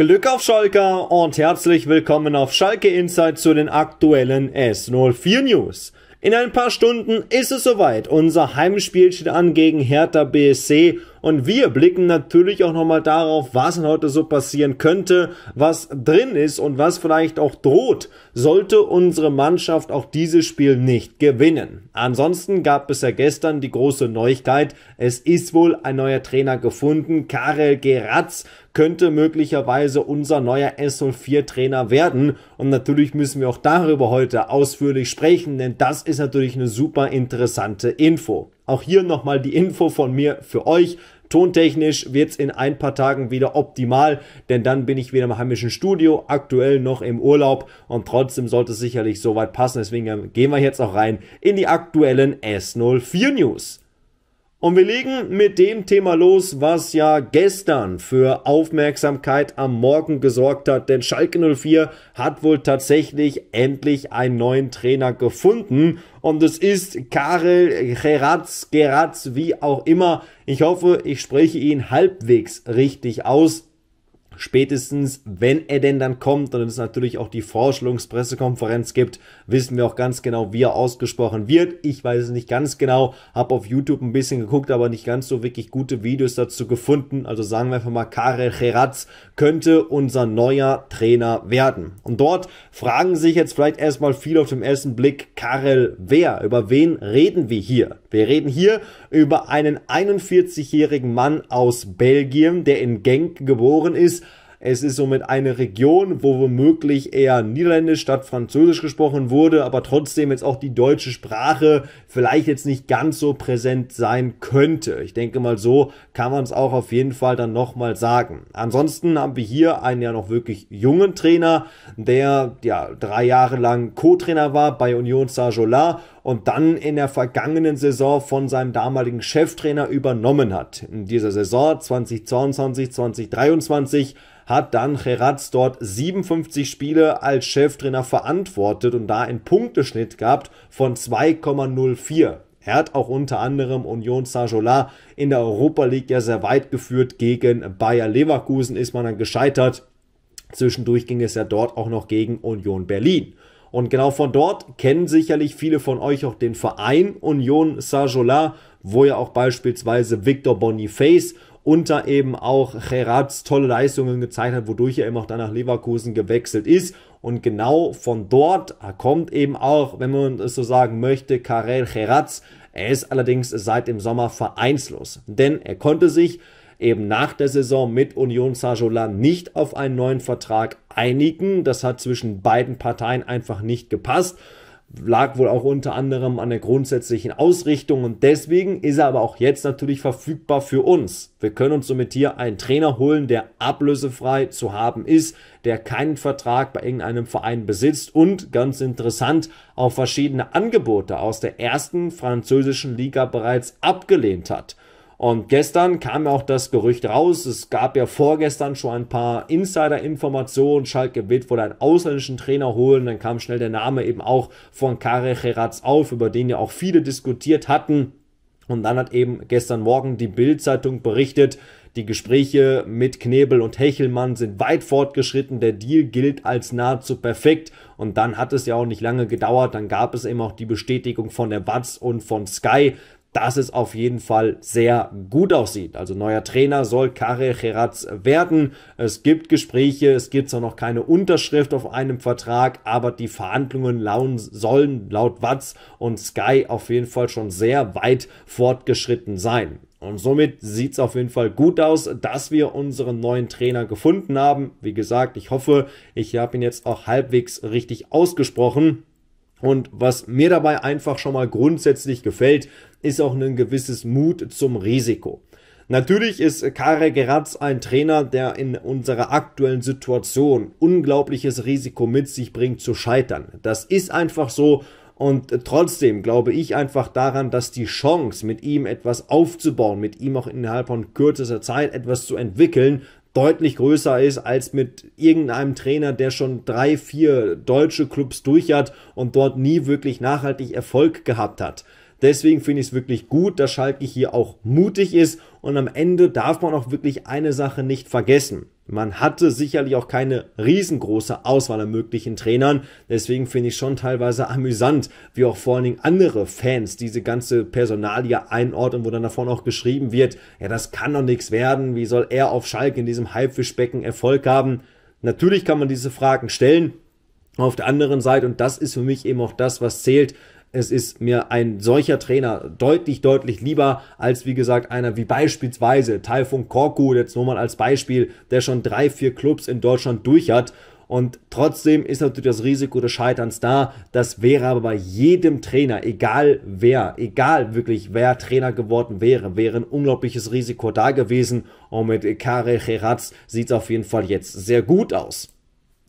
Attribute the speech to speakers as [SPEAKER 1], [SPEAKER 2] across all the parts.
[SPEAKER 1] Glück auf Schalke und herzlich willkommen auf Schalke Insight zu den aktuellen S04 News. In ein paar Stunden ist es soweit. Unser Heimspiel steht an gegen Hertha BSC und wir blicken natürlich auch nochmal darauf, was denn heute so passieren könnte, was drin ist und was vielleicht auch droht, sollte unsere Mannschaft auch dieses Spiel nicht gewinnen. Ansonsten gab es ja gestern die große Neuigkeit, es ist wohl ein neuer Trainer gefunden, Karel Geratz könnte möglicherweise unser neuer S04-Trainer werden. Und natürlich müssen wir auch darüber heute ausführlich sprechen, denn das ist natürlich eine super interessante Info. Auch hier nochmal die Info von mir für euch. Tontechnisch wird es in ein paar Tagen wieder optimal, denn dann bin ich wieder im heimischen Studio, aktuell noch im Urlaub und trotzdem sollte es sicherlich soweit passen. Deswegen gehen wir jetzt auch rein in die aktuellen S04 News. Und wir legen mit dem Thema los, was ja gestern für Aufmerksamkeit am Morgen gesorgt hat. Denn Schalke 04 hat wohl tatsächlich endlich einen neuen Trainer gefunden. Und es ist Karel Geratz, Geratz, wie auch immer. Ich hoffe, ich spreche ihn halbwegs richtig aus spätestens, wenn er denn dann kommt und es natürlich auch die Vorstellungspressekonferenz gibt, wissen wir auch ganz genau, wie er ausgesprochen wird. Ich weiß es nicht ganz genau, habe auf YouTube ein bisschen geguckt, aber nicht ganz so wirklich gute Videos dazu gefunden. Also sagen wir einfach mal, Karel Geratz könnte unser neuer Trainer werden. Und dort fragen sich jetzt vielleicht erstmal viel auf dem ersten Blick, Karel, wer? Über wen reden wir hier? Wir reden hier über einen 41-jährigen Mann aus Belgien, der in Genk geboren ist, es ist somit eine Region, wo womöglich eher Niederländisch statt Französisch gesprochen wurde, aber trotzdem jetzt auch die deutsche Sprache vielleicht jetzt nicht ganz so präsent sein könnte. Ich denke mal, so kann man es auch auf jeden Fall dann nochmal sagen. Ansonsten haben wir hier einen ja noch wirklich jungen Trainer, der ja drei Jahre lang Co-Trainer war bei Union Sajola und dann in der vergangenen Saison von seinem damaligen Cheftrainer übernommen hat. In dieser Saison 2022, 2023 hat dann Geratz dort 57 Spiele als Cheftrainer verantwortet und da einen Punkteschnitt gehabt von 2,04. Er hat auch unter anderem Union Saint-Jola in der Europa League ja sehr weit geführt. Gegen Bayer Leverkusen ist man dann gescheitert. Zwischendurch ging es ja dort auch noch gegen Union Berlin. Und genau von dort kennen sicherlich viele von euch auch den Verein Union Saint-Jola, wo ja auch beispielsweise Victor Boniface und da eben auch Gerards tolle Leistungen gezeigt hat, wodurch er eben auch dann nach Leverkusen gewechselt ist. Und genau von dort kommt eben auch, wenn man es so sagen möchte, Karel Geratz. Er ist allerdings seit dem Sommer vereinslos, denn er konnte sich eben nach der Saison mit Union saint nicht auf einen neuen Vertrag einigen. Das hat zwischen beiden Parteien einfach nicht gepasst lag wohl auch unter anderem an der grundsätzlichen Ausrichtung und deswegen ist er aber auch jetzt natürlich verfügbar für uns. Wir können uns somit hier einen Trainer holen, der ablösefrei zu haben ist, der keinen Vertrag bei irgendeinem Verein besitzt und ganz interessant auch verschiedene Angebote aus der ersten französischen Liga bereits abgelehnt hat. Und gestern kam auch das Gerücht raus, es gab ja vorgestern schon ein paar Insider-Informationen, Schalke will wohl einen ausländischen Trainer holen, dann kam schnell der Name eben auch von Kare Heratz auf, über den ja auch viele diskutiert hatten. Und dann hat eben gestern Morgen die Bild-Zeitung berichtet, die Gespräche mit Knebel und Hechelmann sind weit fortgeschritten. Der Deal gilt als nahezu perfekt. Und dann hat es ja auch nicht lange gedauert. Dann gab es eben auch die Bestätigung von der Watz und von Sky, dass es auf jeden Fall sehr gut aussieht. Also neuer Trainer soll Kare Geratz werden. Es gibt Gespräche, es gibt zwar noch keine Unterschrift auf einem Vertrag, aber die Verhandlungen lauen, sollen laut Watz und Sky auf jeden Fall schon sehr weit fortgeschritten sein. Und somit sieht's auf jeden Fall gut aus, dass wir unseren neuen Trainer gefunden haben. Wie gesagt, ich hoffe, ich habe ihn jetzt auch halbwegs richtig ausgesprochen. Und was mir dabei einfach schon mal grundsätzlich gefällt, ist auch ein gewisses Mut zum Risiko. Natürlich ist Kare Geratz ein Trainer, der in unserer aktuellen Situation unglaubliches Risiko mit sich bringt zu scheitern. Das ist einfach so und trotzdem glaube ich einfach daran, dass die Chance, mit ihm etwas aufzubauen, mit ihm auch innerhalb von kürzester Zeit etwas zu entwickeln, deutlich größer ist als mit irgendeinem Trainer, der schon drei, vier deutsche Clubs durch hat und dort nie wirklich nachhaltig Erfolg gehabt hat. Deswegen finde ich es wirklich gut, dass Schalke hier auch mutig ist und am Ende darf man auch wirklich eine Sache nicht vergessen. Man hatte sicherlich auch keine riesengroße Auswahl an möglichen Trainern. Deswegen finde ich schon teilweise amüsant, wie auch vor allen Dingen andere Fans diese ganze Personalie einordnen, wo dann davon auch geschrieben wird, ja, das kann doch nichts werden. Wie soll er auf Schalke in diesem Halbfischbecken Erfolg haben? Natürlich kann man diese Fragen stellen. Auf der anderen Seite, und das ist für mich eben auch das, was zählt, es ist mir ein solcher Trainer deutlich, deutlich lieber als, wie gesagt, einer wie beispielsweise Taifun Korku, jetzt nur mal als Beispiel, der schon drei, vier Clubs in Deutschland durch hat. Und trotzdem ist natürlich das Risiko des Scheiterns da. Das wäre aber bei jedem Trainer, egal wer, egal wirklich wer Trainer geworden wäre, wäre ein unglaubliches Risiko da gewesen. Und mit Kare Heratz sieht es auf jeden Fall jetzt sehr gut aus.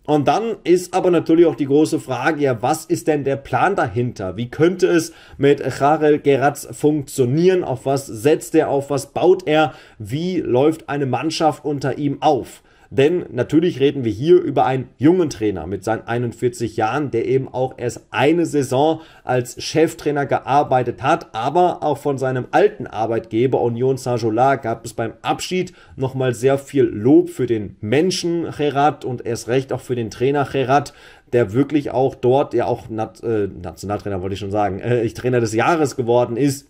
[SPEAKER 1] Und dann ist aber natürlich auch die große Frage, ja, was ist denn der Plan dahinter? Wie könnte es mit Charel Geratz funktionieren? Auf was setzt er? Auf was baut er? Wie läuft eine Mannschaft unter ihm auf? Denn natürlich reden wir hier über einen jungen Trainer mit seinen 41 Jahren, der eben auch erst eine Saison als Cheftrainer gearbeitet hat, aber auch von seinem alten Arbeitgeber Union saint jola gab es beim Abschied nochmal sehr viel Lob für den Menschen Gerard und erst recht auch für den Trainer Gerard, der wirklich auch dort, ja auch Nat, äh, Nationaltrainer wollte ich schon sagen, äh, ich Trainer des Jahres geworden ist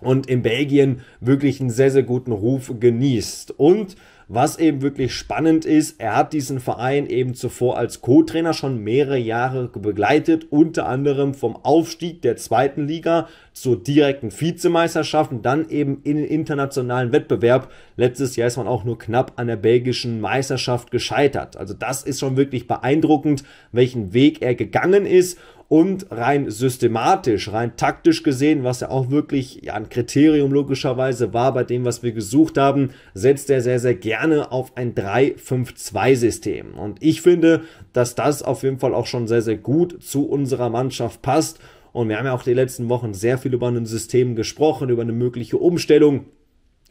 [SPEAKER 1] und in Belgien wirklich einen sehr, sehr guten Ruf genießt. Und was eben wirklich spannend ist, er hat diesen Verein eben zuvor als Co-Trainer schon mehrere Jahre begleitet, unter anderem vom Aufstieg der zweiten Liga zur direkten Vizemeisterschaft und dann eben in den internationalen Wettbewerb. Letztes Jahr ist man auch nur knapp an der belgischen Meisterschaft gescheitert. Also das ist schon wirklich beeindruckend, welchen Weg er gegangen ist und rein systematisch, rein taktisch gesehen, was ja auch wirklich ja, ein Kriterium logischerweise war bei dem, was wir gesucht haben, setzt er sehr, sehr gerne auf ein 3-5-2-System. Und ich finde, dass das auf jeden Fall auch schon sehr, sehr gut zu unserer Mannschaft passt. Und wir haben ja auch die letzten Wochen sehr viel über ein System gesprochen, über eine mögliche Umstellung.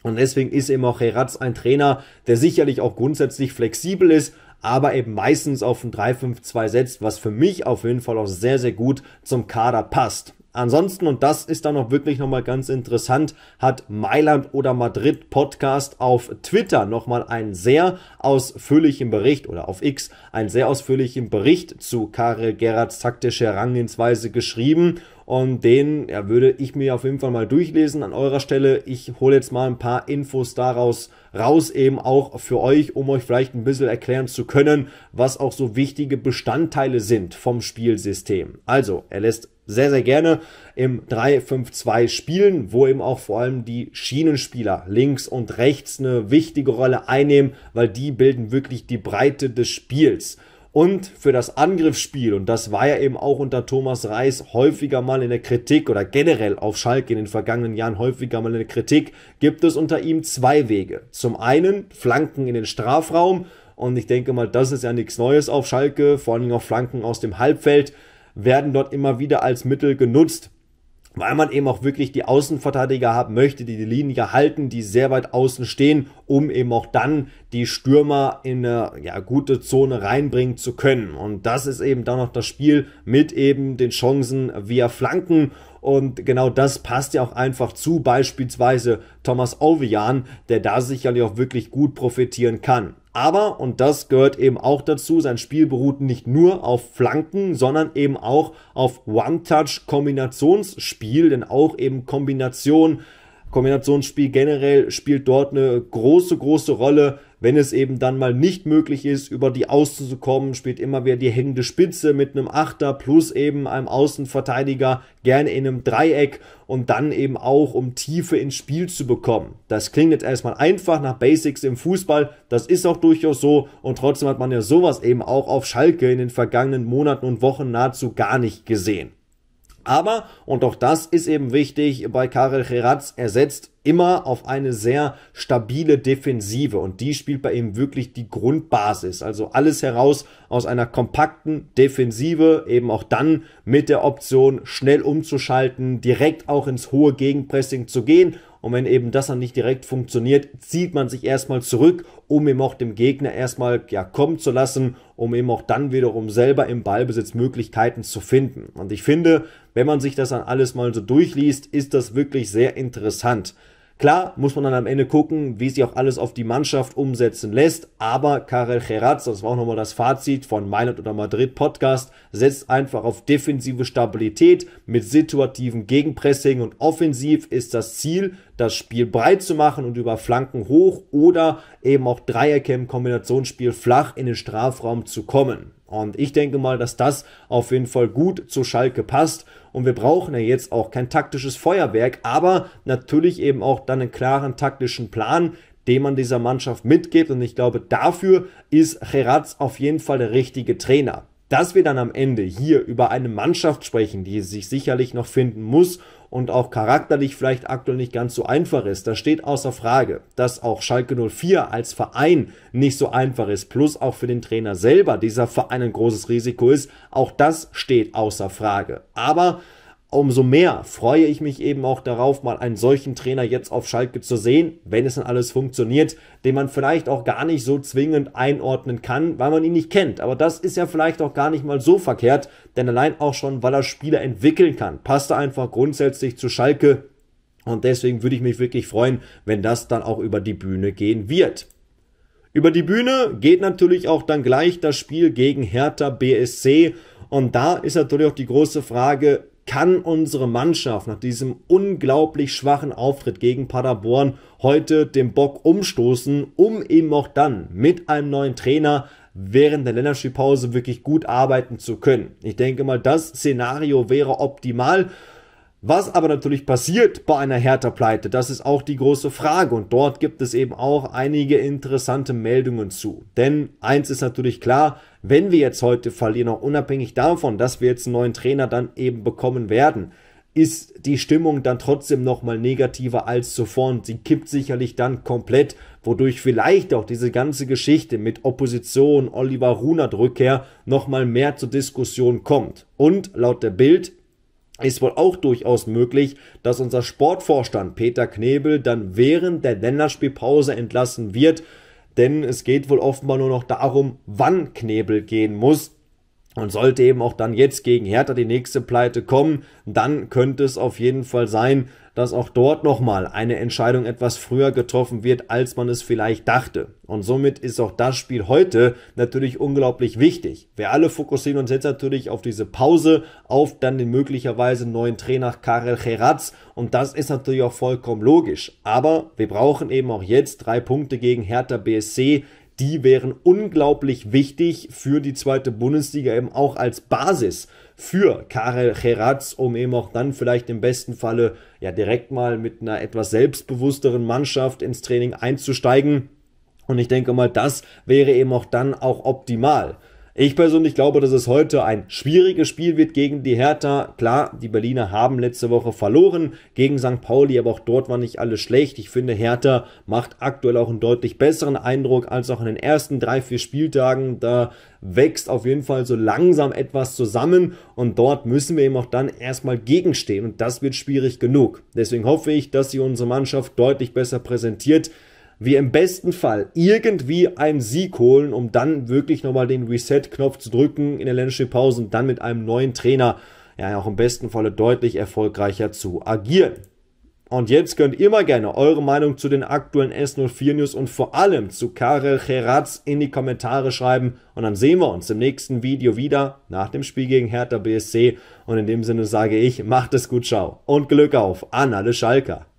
[SPEAKER 1] Und deswegen ist eben auch Heratz ein Trainer, der sicherlich auch grundsätzlich flexibel ist, aber eben meistens auf ein 3-5-2 setzt, was für mich auf jeden Fall auch sehr, sehr gut zum Kader passt. Ansonsten, und das ist dann auch wirklich nochmal ganz interessant, hat Mailand oder Madrid Podcast auf Twitter nochmal einen sehr ausführlichen Bericht oder auf X einen sehr ausführlichen Bericht zu Karel Gerards taktische Herangehensweise geschrieben und den ja, würde ich mir auf jeden Fall mal durchlesen an eurer Stelle. Ich hole jetzt mal ein paar Infos daraus raus, eben auch für euch, um euch vielleicht ein bisschen erklären zu können, was auch so wichtige Bestandteile sind vom Spielsystem. Also, er lässt sehr, sehr gerne im 3-5-2 spielen, wo eben auch vor allem die Schienenspieler links und rechts eine wichtige Rolle einnehmen, weil die bilden wirklich die Breite des Spiels und für das Angriffsspiel. Und das war ja eben auch unter Thomas Reis häufiger mal in der Kritik oder generell auf Schalke in den vergangenen Jahren häufiger mal in der Kritik, gibt es unter ihm zwei Wege. Zum einen Flanken in den Strafraum. Und ich denke mal, das ist ja nichts Neues auf Schalke, vor allen Dingen auch Flanken aus dem Halbfeld werden dort immer wieder als Mittel genutzt weil man eben auch wirklich die Außenverteidiger haben möchte, die die Linie halten, die sehr weit außen stehen, um eben auch dann die Stürmer in eine ja, gute Zone reinbringen zu können. Und das ist eben dann noch das Spiel mit eben den Chancen via Flanken. Und genau das passt ja auch einfach zu beispielsweise Thomas Ovian, der da sicherlich auch wirklich gut profitieren kann. Aber, und das gehört eben auch dazu, sein Spiel beruht nicht nur auf Flanken, sondern eben auch auf One-Touch-Kombinationsspiel, denn auch eben Kombination, Kombinationsspiel generell spielt dort eine große, große Rolle. Wenn es eben dann mal nicht möglich ist, über die Außen zu kommen, spielt immer wieder die hängende Spitze mit einem Achter plus eben einem Außenverteidiger gerne in einem Dreieck und dann eben auch, um Tiefe ins Spiel zu bekommen. Das klingt jetzt erstmal einfach nach Basics im Fußball, das ist auch durchaus so und trotzdem hat man ja sowas eben auch auf Schalke in den vergangenen Monaten und Wochen nahezu gar nicht gesehen. Aber, und auch das ist eben wichtig, bei Karel Geratz, er setzt immer auf eine sehr stabile Defensive und die spielt bei ihm wirklich die Grundbasis. Also alles heraus aus einer kompakten Defensive, eben auch dann mit der Option schnell umzuschalten, direkt auch ins hohe Gegenpressing zu gehen und wenn eben das dann nicht direkt funktioniert, zieht man sich erstmal zurück, um eben auch dem Gegner erstmal ja, kommen zu lassen, um eben auch dann wiederum selber im Ballbesitz Möglichkeiten zu finden. Und ich finde, wenn man sich das dann alles mal so durchliest, ist das wirklich sehr interessant. Klar muss man dann am Ende gucken, wie sich auch alles auf die Mannschaft umsetzen lässt, aber Karel Geratz, das war auch nochmal das Fazit von Mailand oder Madrid Podcast, setzt einfach auf defensive Stabilität mit situativen Gegenpressing und offensiv ist das Ziel, das Spiel breit zu machen und über Flanken hoch oder eben auch Dreiecke im Kombinationsspiel flach in den Strafraum zu kommen. Und ich denke mal, dass das auf jeden Fall gut zu Schalke passt. Und wir brauchen ja jetzt auch kein taktisches Feuerwerk, aber natürlich eben auch dann einen klaren taktischen Plan, den man dieser Mannschaft mitgibt. Und ich glaube, dafür ist Geratz auf jeden Fall der richtige Trainer. Dass wir dann am Ende hier über eine Mannschaft sprechen, die sich sicherlich noch finden muss und auch charakterlich vielleicht aktuell nicht ganz so einfach ist, das steht außer Frage. Dass auch Schalke 04 als Verein nicht so einfach ist, plus auch für den Trainer selber dieser Verein ein großes Risiko ist, auch das steht außer Frage. Aber umso mehr freue ich mich eben auch darauf, mal einen solchen Trainer jetzt auf Schalke zu sehen, wenn es dann alles funktioniert, den man vielleicht auch gar nicht so zwingend einordnen kann, weil man ihn nicht kennt. Aber das ist ja vielleicht auch gar nicht mal so verkehrt, denn allein auch schon, weil er Spieler entwickeln kann, passt er einfach grundsätzlich zu Schalke. Und deswegen würde ich mich wirklich freuen, wenn das dann auch über die Bühne gehen wird. Über die Bühne geht natürlich auch dann gleich das Spiel gegen Hertha BSC. Und da ist natürlich auch die große Frage, kann unsere Mannschaft nach diesem unglaublich schwachen Auftritt gegen Paderborn heute den Bock umstoßen, um eben auch dann mit einem neuen Trainer während der Länderspielpause wirklich gut arbeiten zu können. Ich denke mal, das Szenario wäre optimal was aber natürlich passiert bei einer Hertha-Pleite, das ist auch die große Frage und dort gibt es eben auch einige interessante Meldungen zu. Denn eins ist natürlich klar, wenn wir jetzt heute verlieren, auch unabhängig davon, dass wir jetzt einen neuen Trainer dann eben bekommen werden, ist die Stimmung dann trotzdem nochmal negativer als zuvor und sie kippt sicherlich dann komplett, wodurch vielleicht auch diese ganze Geschichte mit Opposition, Oliver Runert Rückkehr nochmal mehr zur Diskussion kommt. Und laut der Bild ist wohl auch durchaus möglich, dass unser Sportvorstand Peter Knebel dann während der Länderspielpause entlassen wird, denn es geht wohl offenbar nur noch darum, wann Knebel gehen muss. Und sollte eben auch dann jetzt gegen Hertha die nächste Pleite kommen, dann könnte es auf jeden Fall sein, dass auch dort nochmal eine Entscheidung etwas früher getroffen wird, als man es vielleicht dachte. Und somit ist auch das Spiel heute natürlich unglaublich wichtig. Wir alle fokussieren uns jetzt natürlich auf diese Pause, auf dann den möglicherweise neuen Trainer Karel Geratz. Und das ist natürlich auch vollkommen logisch. Aber wir brauchen eben auch jetzt drei Punkte gegen Hertha BSC, die wären unglaublich wichtig für die zweite Bundesliga eben auch als Basis für Karel Geratz, um eben auch dann vielleicht im besten Falle ja direkt mal mit einer etwas selbstbewussteren Mannschaft ins Training einzusteigen. Und ich denke mal, das wäre eben auch dann auch optimal ich persönlich glaube, dass es heute ein schwieriges Spiel wird gegen die Hertha. Klar, die Berliner haben letzte Woche verloren gegen St. Pauli, aber auch dort war nicht alles schlecht. Ich finde, Hertha macht aktuell auch einen deutlich besseren Eindruck als auch in den ersten drei, vier Spieltagen. Da wächst auf jeden Fall so langsam etwas zusammen und dort müssen wir eben auch dann erstmal gegenstehen und das wird schwierig genug. Deswegen hoffe ich, dass sie unsere Mannschaft deutlich besser präsentiert wir im besten Fall irgendwie einen Sieg holen, um dann wirklich nochmal den Reset-Knopf zu drücken in der Länderspielpause und dann mit einem neuen Trainer, ja auch im besten Falle deutlich erfolgreicher zu agieren. Und jetzt könnt ihr mal gerne eure Meinung zu den aktuellen S04 News und vor allem zu Karel Geratz in die Kommentare schreiben. Und dann sehen wir uns im nächsten Video wieder nach dem Spiel gegen Hertha BSC. Und in dem Sinne sage ich, macht es gut, ciao und Glück auf an alle Schalker.